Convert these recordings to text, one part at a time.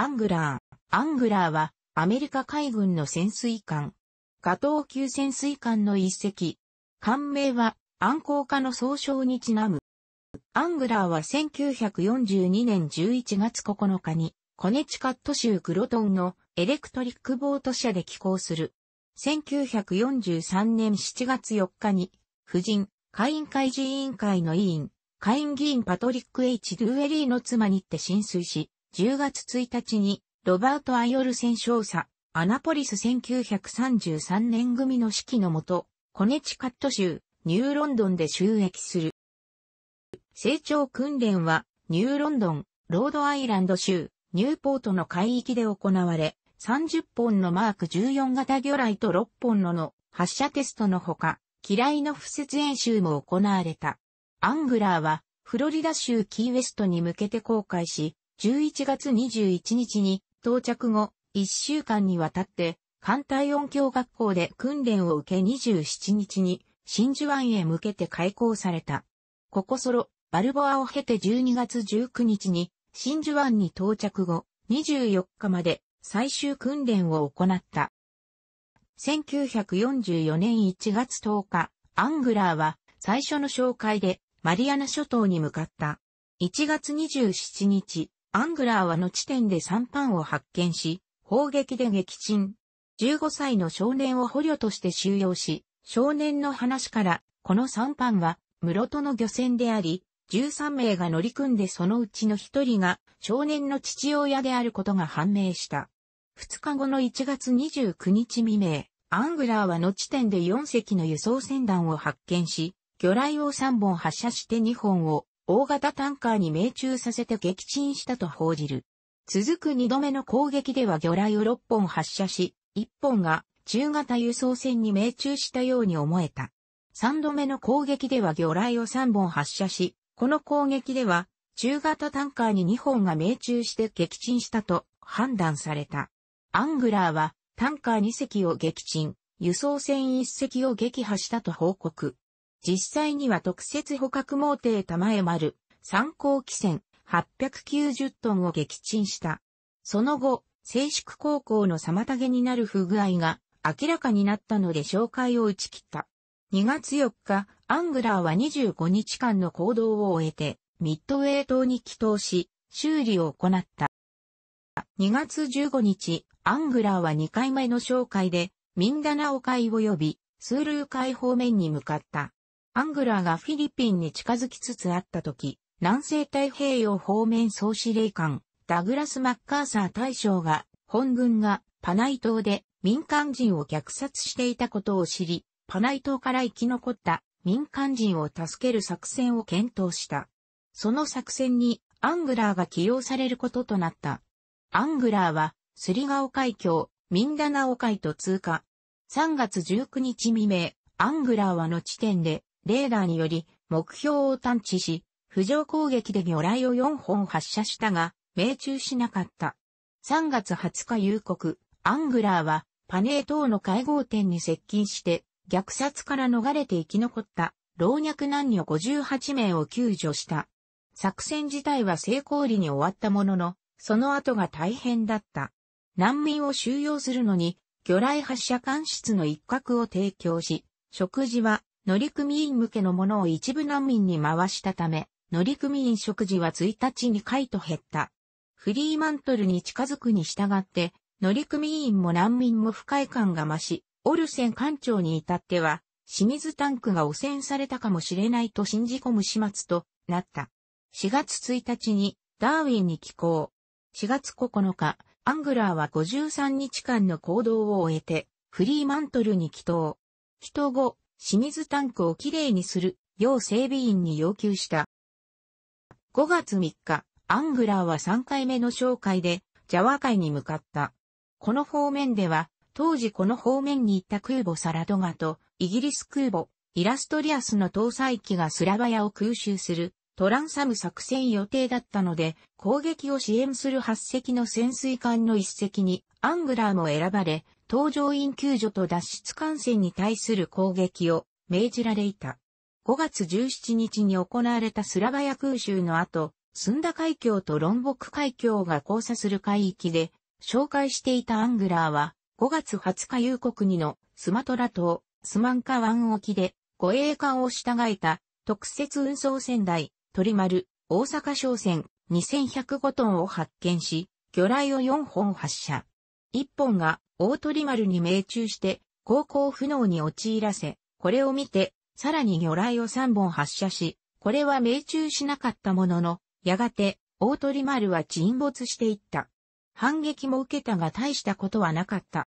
アングラー。アングラーは、アメリカ海軍の潜水艦。ガトー級潜水艦の一隻。艦名は、暗号化の総称にちなむ。アングラーは1942年11月9日に、コネチカット州クロトンのエレクトリックボート社で寄港する。1943年7月4日に、夫人、会員会議委員会の委員、会員議員パトリック・ H・ ドゥエリーの妻にって浸水し、10月1日に、ロバート・アイオル戦勝者、アナポリス1933年組の指揮のもと、コネチカット州、ニューロンドンで収益する。成長訓練は、ニューロンドン、ロードアイランド州、ニューポートの海域で行われ、30本のマーク14型魚雷と6本のの発射テストのほか、機雷の不設演習も行われた。アングラーは、フロリダ州キーウェストに向けて公開し、11月21日に到着後、1週間にわたって、艦隊音響学校で訓練を受け27日に、真珠湾へ向けて開港された。ここソロ、バルボアを経て12月19日に、真珠湾に到着後、24日まで最終訓練を行った。1944年1月10日、アングラーは最初の紹介でマリアナ諸島に向かった。1月27日、アングラーはの地点で3班を発見し、砲撃で撃沈。15歳の少年を捕虜として収容し、少年の話から、この3班は、室戸の漁船であり、13名が乗り組んでそのうちの1人が少年の父親であることが判明した。2日後の1月29日未明、アングラーはの地点で4隻の輸送船団を発見し、魚雷を3本発射して2本を大型タンカーに命中させて撃沈したと報じる。続く2度目の攻撃では魚雷を6本発射し、1本が中型輸送船に命中したように思えた。3度目の攻撃では魚雷を3本発射し、この攻撃では中型タンカーに2本が命中して撃沈したと判断された。アングラーはタンカー2隻を撃沈、輸送船1隻を撃破したと報告。実際には特設捕獲網艇玉江丸、参考汽船、890トンを撃沈した。その後、静粛航行の妨げになる不具合が明らかになったので紹介を打ち切った。2月4日、アングラーは25日間の行動を終えて、ミッドウェイ島に帰島し、修理を行った。2月15日、アングラーは2回目の紹介で、ミンダナオ海及び、スールー海方面に向かった。アングラーがフィリピンに近づきつつあった時、南西太平洋方面総司令官、ダグラス・マッカーサー大将が、本軍がパナイ島で民間人を虐殺していたことを知り、パナイ島から生き残った民間人を助ける作戦を検討した。その作戦にアングラーが起用されることとなった。アングラーは、スリガオ海峡、ミンダナオ海と通過。3月19日未明、アングラーはの地点で、レーダーにより目標を探知し、浮上攻撃で魚雷を4本発射したが、命中しなかった。3月20日夕刻、アングラーはパネー島の会合点に接近して、虐殺から逃れて生き残った老若男女58名を救助した。作戦自体は成功裏に終わったものの、その後が大変だった。難民を収容するのに、魚雷発射管室の一角を提供し、食事は乗組員向けのものを一部難民に回したため、乗組員食事は1日2回と減った。フリーマントルに近づくに従って、乗組員も難民も不快感が増し、オルセン艦長に至っては、清水タンクが汚染されたかもしれないと信じ込む始末となった。4月1日にダーウィンに寄港。4月9日、アングラーは53日間の行動を終えて、フリーマントルに帰島。帰島後、清水タンクをきれいにする要整備員に要求した。5月3日、アングラーは3回目の紹介で、ジャワ海に向かった。この方面では、当時この方面に行った空母サラドガと、イギリス空母、イラストリアスの搭載機がスラバヤを空襲する、トランサム作戦予定だったので、攻撃を支援する8隻の潜水艦の1隻に、アングラーも選ばれ、搭乗員救助と脱出艦船に対する攻撃を命じられいた。5月17日に行われたスラバヤ空襲の後、スンダ海峡とロンボク海峡が交差する海域で、紹介していたアングラーは、5月20日夕刻にのスマトラ島、スマンカ湾沖で、護衛艦を従えた特設運送船台、鳥丸、大阪商船2105トンを発見し、魚雷を4本発射。一本が大鳥丸に命中して航行不能に陥らせ、これを見て、さらに魚雷を三本発射し、これは命中しなかったものの、やがて大鳥丸は沈没していった。反撃も受けたが大したことはなかった。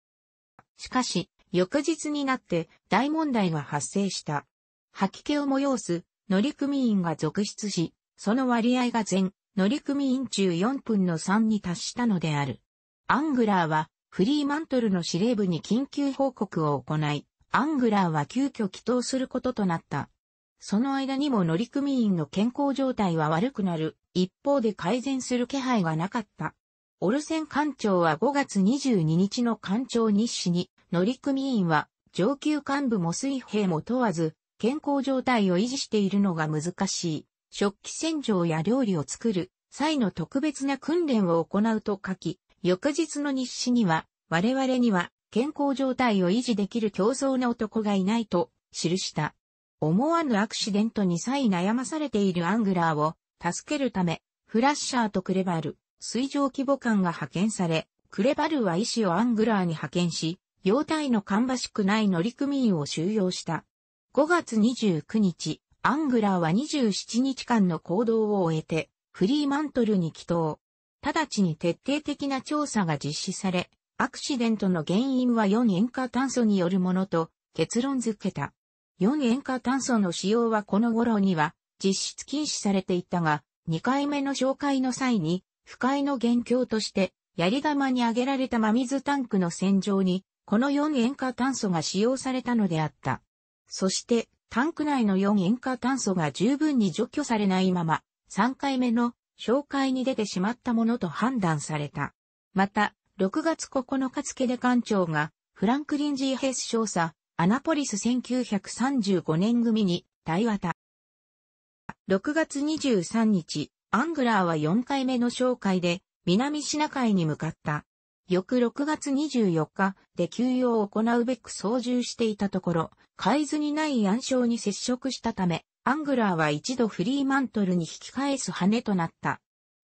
しかし、翌日になって大問題が発生した。吐き気を催す乗組員が続出し、その割合が全乗組員中4分の3に達したのである。アングラーはフリーマントルの司令部に緊急報告を行い、アングラーは急遽帰投することとなった。その間にも乗組員の健康状態は悪くなる、一方で改善する気配がなかった。オルセン艦長は5月22日の艦長日誌に、乗組員は上級幹部も水兵も問わず、健康状態を維持しているのが難しい。食器洗浄や料理を作る際の特別な訓練を行うと書き、翌日の日誌には、我々には健康状態を維持できる競争の男がいないと記した。思わぬアクシデントに際悩まされているアングラーを助けるため、フラッシャーとクレバル、水上規模艦が派遣され、クレバルは医師をアングラーに派遣し、容体の芳しくない乗組員を収容した。5月29日、アングラーは27日間の行動を終えて、フリーマントルに帰投。直ちに徹底的な調査が実施され、アクシデントの原因は4塩化炭素によるものと結論付けた。4塩化炭素の使用はこの頃には実質禁止されていたが、2回目の紹介の際に、不快の元凶として、槍玉に挙げられた真水タンクの洗浄に、この4塩化炭素が使用されたのであった。そして、タンク内の4塩化炭素が十分に除去されないまま、3回目の紹介に出てしまったものと判断された。また、6月9日付で艦長が、フランクリン・ジーヘス少佐、アナポリス1935年組に、対話た。6月23日、アングラーは4回目の紹介で、南シナ海に向かった。翌6月24日で休養を行うべく操縦していたところ、海図にない暗礁に接触したため、アングラーは一度フリーマントルに引き返す羽となった。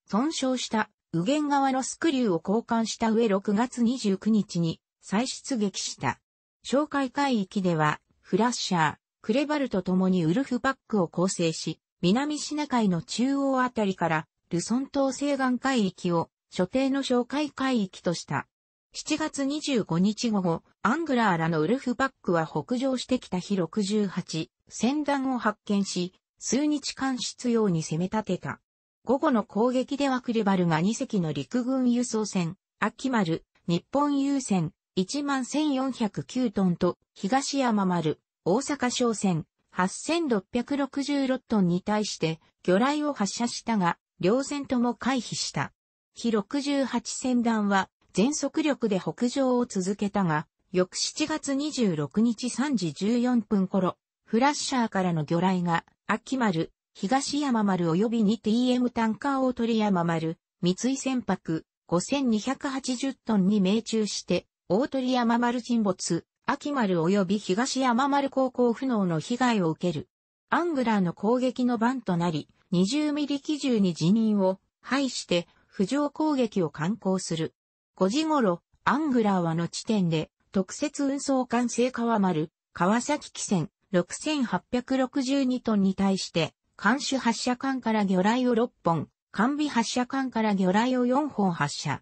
損傷した右舷側のスクリューを交換した上6月29日に再出撃した。紹戒海域ではフラッシャー、クレバルと共にウルフパックを構成し、南シナ海の中央あたりからルソン島西岸海域を所定の紹戒海域とした。7月25日午後、アングラーらのウルフパックは北上してきた日68、船団を発見し、数日間執拗に攻め立てた。午後の攻撃ではクレバルが2隻の陸軍輸送船、秋丸、日本優船、11409トンと、東山丸、大阪商船、8666トンに対して、魚雷を発射したが、両船とも回避した。日68船団は、全速力で北上を続けたが、翌7月26日3時14分頃、フラッシャーからの魚雷が、秋丸、東山丸及び2 TM タンカー大鳥山丸、三井船舶、5280トンに命中して、大鳥山丸沈没、秋丸及び東山丸高校不能の被害を受ける。アングラーの攻撃の番となり、20ミリ基準に辞任を、廃して、浮上攻撃を敢行する。5時頃、アングラーはの地点で、特設運送艦聖川丸、川崎汽船、6862トンに対して、艦首発射艦から魚雷を6本、艦尾発射艦から魚雷を4本発射。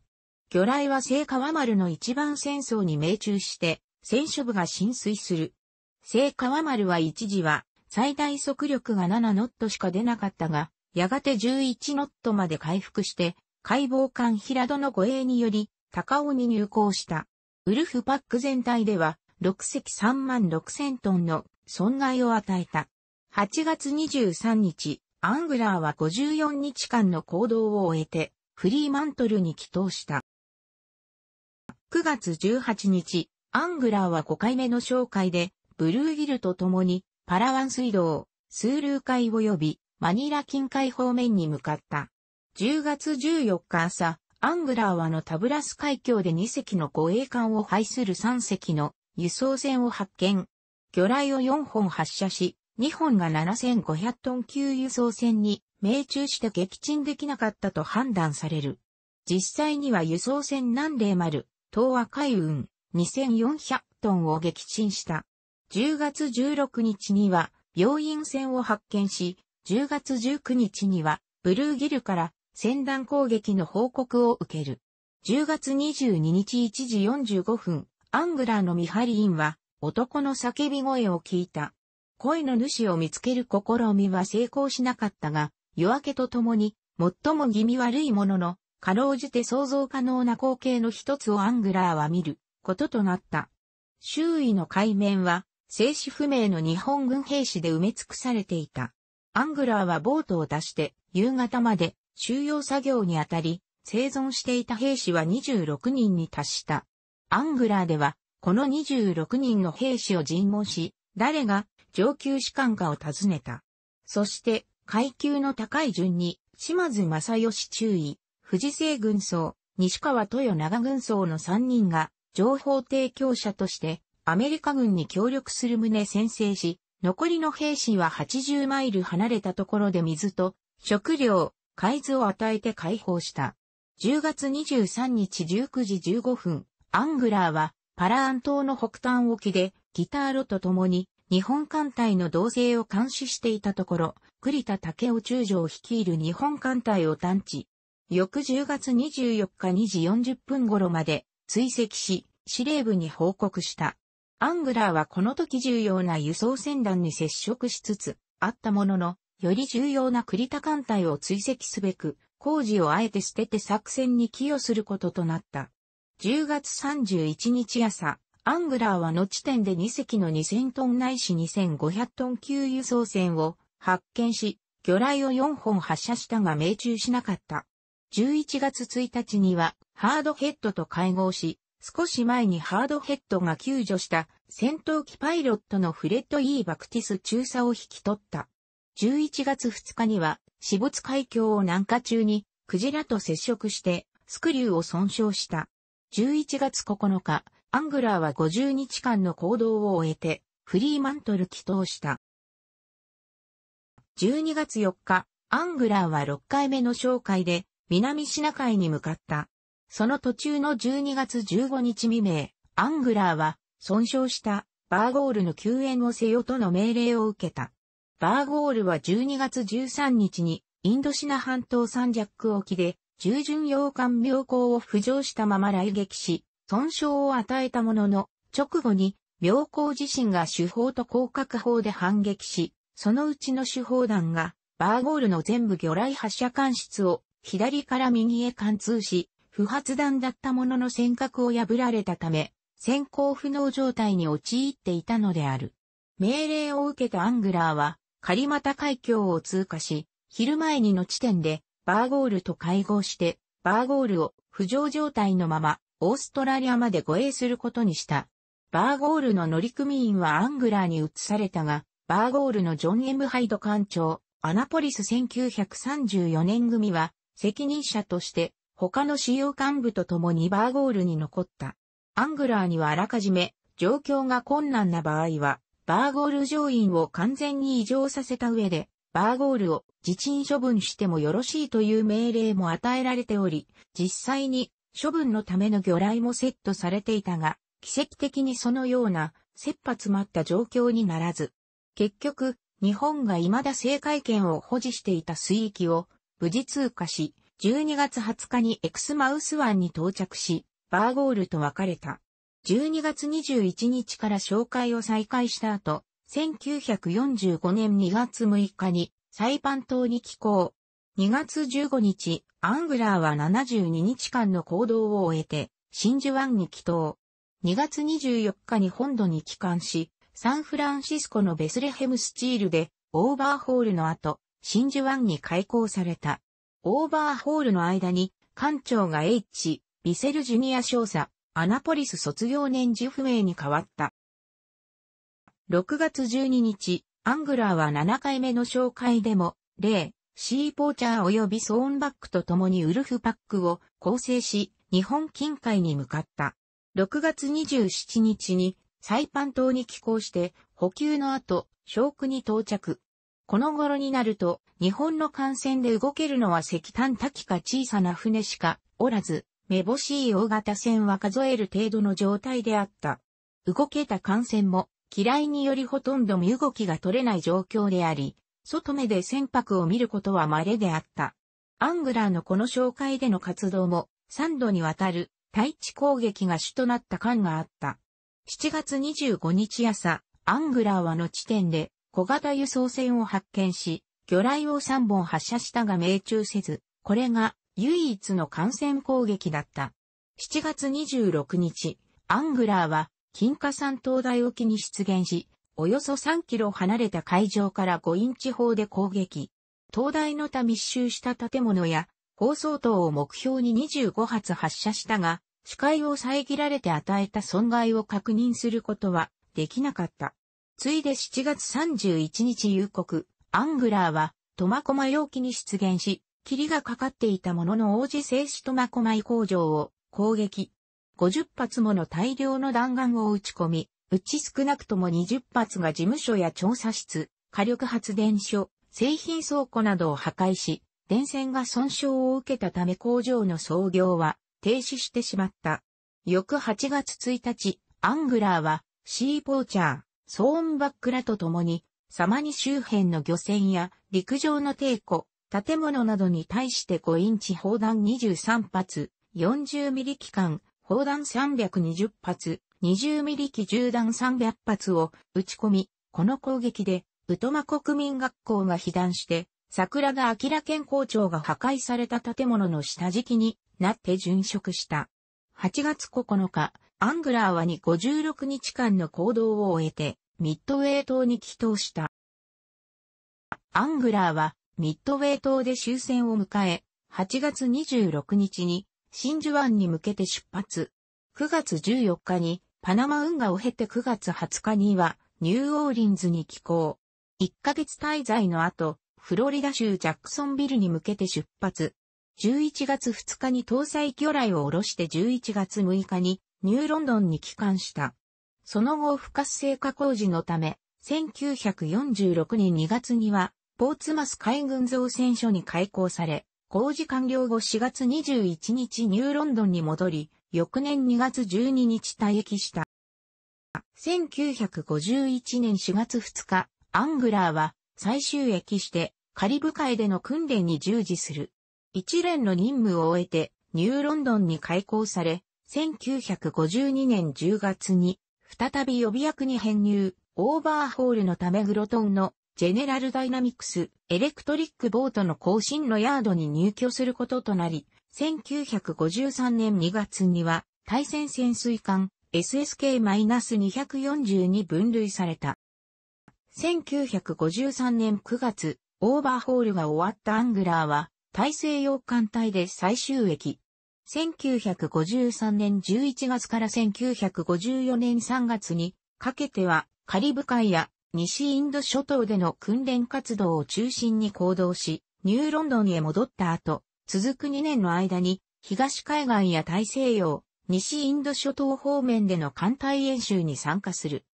魚雷は聖川丸の一番戦争に命中して、戦首部が浸水する。聖川丸は一時は、最大速力が7ノットしか出なかったが、やがて11ノットまで回復して、解剖艦平戸の護衛により、高尾に入港した。ウルフパック全体では、6隻3万6千トンの損害を与えた。8月23日、アングラーは54日間の行動を終えて、フリーマントルに帰投した。9月18日、アングラーは5回目の紹介で、ブルーギルと共に、パラワン水道、スールー海及び、マニラ近海方面に向かった。10月14日朝、アングラーはのタブラス海峡で2隻の護衛艦を配する3隻の輸送船を発見。魚雷を4本発射し、2本が7500トン級輸送船に命中して撃沈できなかったと判断される。実際には輸送船南霊丸、東和海運2400トンを撃沈した。10月16日には病院船を発見し、10月19日にはブルーギルから戦乱攻撃の報告を受ける。10月22日1時45分、アングラーの見張り員は、男の叫び声を聞いた。声の主を見つける試みは成功しなかったが、夜明けとともに、最も気味悪いものの、かろうじて想像可能な光景の一つをアングラーは見ることとなった。周囲の海面は、生死不明の日本軍兵士で埋め尽くされていた。アングラーはボートを出して、夕方まで収容作業にあたり、生存していた兵士は26人に達した。アングラーでは、この26人の兵士を尋問し、誰が上級士官かを尋ねた。そして、階級の高い順に、島津正義中尉、藤生軍曹、西川豊長軍曹の3人が、情報提供者として、アメリカ軍に協力する旨宣誓し、残りの兵士は80マイル離れたところで水と、食料、海図を与えて解放した。10月23日19時15分、アングラーはパラアン島の北端沖でギターロと共に日本艦隊の動静を監視していたところ、栗田武雄中将率いる日本艦隊を探知。翌10月24日2時40分頃まで追跡し、司令部に報告した。アングラーはこの時重要な輸送船団に接触しつつ、あったものの、より重要な栗田艦隊を追跡すべく、工事をあえて捨てて作戦に寄与することとなった。10月31日朝、アングラーはの地点で2隻の2000トンないし2500トン級輸送船を発見し、魚雷を4本発射したが命中しなかった。11月1日にはハードヘッドと会合し、少し前にハードヘッドが救助した戦闘機パイロットのフレッド・イー・バクティス中佐を引き取った。11月2日には、死没海峡を南下中に、クジラと接触して、スクリューを損傷した。11月9日、アングラーは50日間の行動を終えて、フリーマントル帰投した。12月4日、アングラーは6回目の紹介で、南シナ海に向かった。その途中の12月15日未明、アングラーは、損傷した、バーゴールの救援をせよとの命令を受けた。バーゴールは12月13日にインドシナ半島三尺沖で従順洋艦妙高を浮上したまま来撃し、損傷を与えたものの、直後に妙高自身が手法と広角砲で反撃し、そのうちの手法弾がバーゴールの全部魚雷発射管室を左から右へ貫通し、不発弾だったものの尖閣を破られたため、先行不能状態に陥っていたのである。命令を受けたアングラーは、狩股海峡を通過し、昼前にの地点でバーゴールと会合して、バーゴールを浮上状態のままオーストラリアまで護衛することにした。バーゴールの乗組員はアングラーに移されたが、バーゴールのジョン・エム・ハイド艦長、アナポリス1934年組は、責任者として、他の主要幹部と共にバーゴールに残った。アングラーにはあらかじめ、状況が困難な場合は、バーゴール上院を完全に異常させた上で、バーゴールを自陳処分してもよろしいという命令も与えられており、実際に処分のための魚雷もセットされていたが、奇跡的にそのような切羽詰まった状況にならず、結局、日本が未だ制海権を保持していた水域を無事通過し、12月20日にエクスマウス湾に到着し、バーゴールと別れた。12月21日から紹介を再開した後、1945年2月6日にサイパン島に寄港。2月15日、アングラーは72日間の行動を終えて、真珠湾に帰島。2月24日に本土に帰還し、サンフランシスコのベスレヘムスチールで、オーバーホールの後、真珠湾に開港された。オーバーホールの間に、艦長が H、ビセルジュニア少佐、アナポリス卒業年次不明に変わった。6月12日、アングラーは7回目の紹介でも、例、シーポーチャー及びソーンバックと共にウルフパックを構成し、日本近海に向かった。6月27日にサイパン島に寄港して補給の後、小区に到着。この頃になると、日本の艦船で動けるのは石炭滝か小さな船しかおらず、めぼしい大型船は数える程度の状態であった。動けた艦船も、機雷によりほとんど身動きが取れない状況であり、外目で船舶を見ることは稀であった。アングラーのこの紹介での活動も、3度にわたる対地攻撃が主となった感があった。7月25日朝、アングラーはの地点で小型輸送船を発見し、魚雷を3本発射したが命中せず、これが唯一の感染攻撃だった。7月26日、アングラーは金華山灯台沖に出現し、およそ3キロ離れた海上から5インチ砲で攻撃。灯台の他密集した建物や高層塔を目標に25発発射したが、視界を遮られて与えた損害を確認することはできなかった。ついで7月31日夕刻、アングラーは苫小牧沖に出現し、霧がかかっていたものの王子製紙苫小牧工場を攻撃。50発もの大量の弾丸を撃ち込み、うち少なくとも20発が事務所や調査室、火力発電所、製品倉庫などを破壊し、電線が損傷を受けたため工場の操業は停止してしまった。翌8月1日、アングラーはシーポーチャー、ソーンバックらと共に、サマニ周辺の漁船や陸上の抵抗、建物などに対して5インチ砲弾23発、40ミリ機関、砲弾320発、20ミリ機銃弾300発を撃ち込み、この攻撃で、ウトマ国民学校が被弾して、桜田明県校長が破壊された建物の下敷きになって殉職した。8月9日、アングラーはに56日間の行動を終えて、ミッドウェイ島に帰投した。アングラーはミッドウェイ島で終戦を迎え、8月26日に真珠湾に向けて出発。9月14日にパナマ運河を経て9月20日にはニューオーリンズに寄港。1ヶ月滞在の後、フロリダ州ジャクソンビルに向けて出発。11月2日に搭載魚雷を下ろして11月6日にニューロンドンに帰還した。その後不活性化工事のため、1946年2月にはポーツマス海軍造船所に開港され、工事完了後4月21日ニューロンドンに戻り、翌年2月12日退役した。1951年4月2日、アングラーは最終役してカリブ海での訓練に従事する。一連の任務を終えてニューロンドンに開港され、1952年10月に再び予備役に編入、オーバーホールのためグロトンのジェネラルダイナミクス、エレクトリックボートの更新のヤードに入居することとなり、1953年2月には、対戦潜水艦 SSK-240 に分類された。1953年9月、オーバーホールが終わったアングラーは、大西洋艦隊で最終駅。1953年11月から1954年3月にかけては、カリブ海や西インド諸島での訓練活動を中心に行動し、ニューロンドンへ戻った後、続く2年の間に、東海岸や大西洋、西インド諸島方面での艦隊演習に参加する。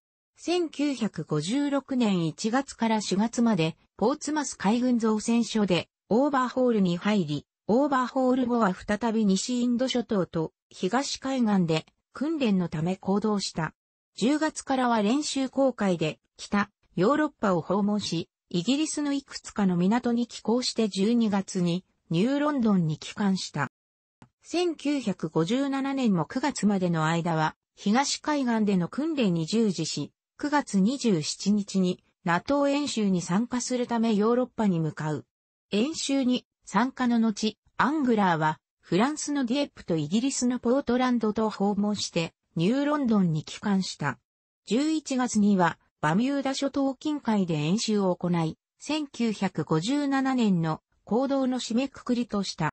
1956年1月から4月まで、ポーツマス海軍造船所で、オーバーホールに入り、オーバーホール後は再び西インド諸島と東海岸で訓練のため行動した。10月からは練習公開で北ヨーロッパを訪問し、イギリスのいくつかの港に寄港して12月にニューロンドンに帰還した。1957年も9月までの間は東海岸での訓練に従事し、9月27日に NATO 演習に参加するためヨーロッパに向かう。演習に参加の後、アングラーはフランスのディエップとイギリスのポートランドと訪問してニューロンドンに帰還した。11月には、バミューダ諸島近海で演習を行い、1957年の行動の締めくくりとした。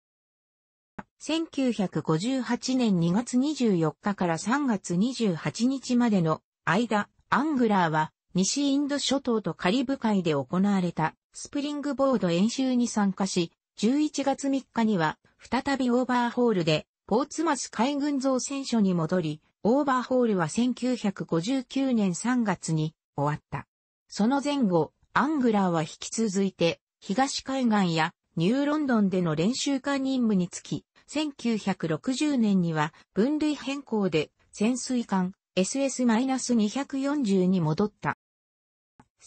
1958年2月24日から3月28日までの間、アングラーは西インド諸島とカリブ海で行われたスプリングボード演習に参加し、11月3日には再びオーバーホールでポーツマス海軍造船所に戻り、オーバーホールは1959年3月に終わった。その前後、アングラーは引き続いて、東海岸やニューロンドンでの練習家任務につき、1960年には分類変更で潜水艦 SS-240 に戻った。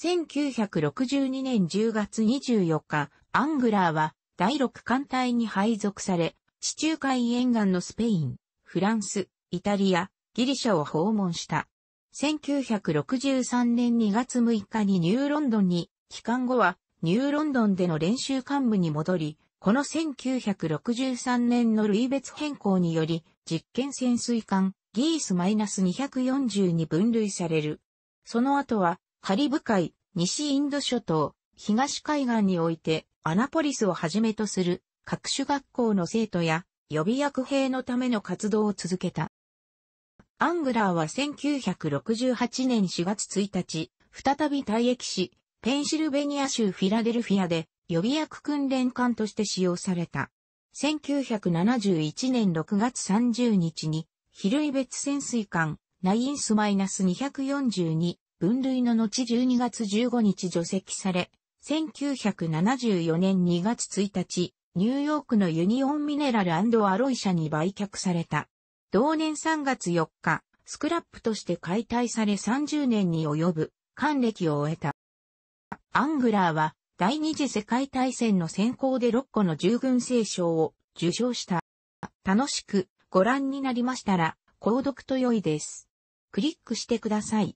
1962年10月24日、アングラーは第6艦隊に配属され、地中海沿岸のスペイン、フランス、イタリア、ギリシャを訪問した。1963年2月6日にニューロンドンに、帰還後はニューロンドンでの練習幹部に戻り、この1963年の類別変更により、実験潜水艦ギース -240 に分類される。その後は、カリブ海、西インド諸島、東海岸において、アナポリスをはじめとする各種学校の生徒や予備役兵のための活動を続けた。アングラーは1968年4月1日、再び退役し、ペンシルベニア州フィラデルフィアで予備役訓練艦として使用された。1971年6月30日に、比類別潜水艦、ナインスマイナス242、分類の後12月15日除籍され、1974年2月1日、ニューヨークのユニオンミネラルアロイ社に売却された。同年3月4日、スクラップとして解体され30年に及ぶ還暦を終えた。アングラーは第二次世界大戦の先行で6個の従軍聖賞を受賞した。楽しくご覧になりましたら、購読と良いです。クリックしてください。